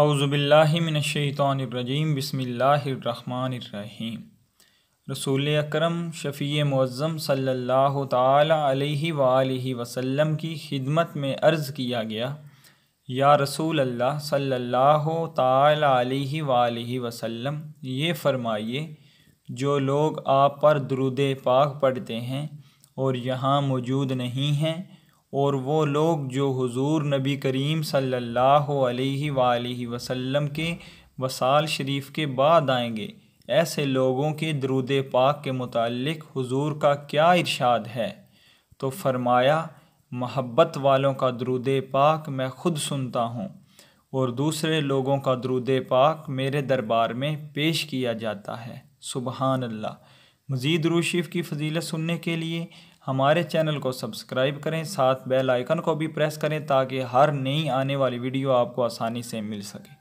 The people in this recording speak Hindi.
अवज़ुबिल्लिमिनशैतरजीम बसमीम रसूल अक्रम शफ़ी मज़म सल्ला वसम की खिदमत में अर्ज़ किया गया या रसूल अल्लाह सल्ला वसम ये फ़रमाइए जो लोग आप पर दरुद पाक पढ़ते हैं और यहाँ मौजूद नहीं हैं और वो लोग जो हुजूर नबी करीम सल्लल्लाहु अलैहि सल्ला वसल्लम के वसाल शरीफ के बाद आएंगे ऐसे लोगों के दरूद पाक के मुतालिक हुजूर का क्या इरशाद है तो फरमाया महब्बत वालों का दरूद पाक मैं खुद सुनता हूँ और दूसरे लोगों का दरूद पाक मेरे दरबार में पेश किया जाता है सुबहानल्ला मज़ीद रूशीफ़ की फजीलत सुनने के लिए हमारे चैनल को सब्सक्राइब करें साथ बेल आइकन को भी प्रेस करें ताकि हर नई आने वाली वीडियो आपको आसानी से मिल सके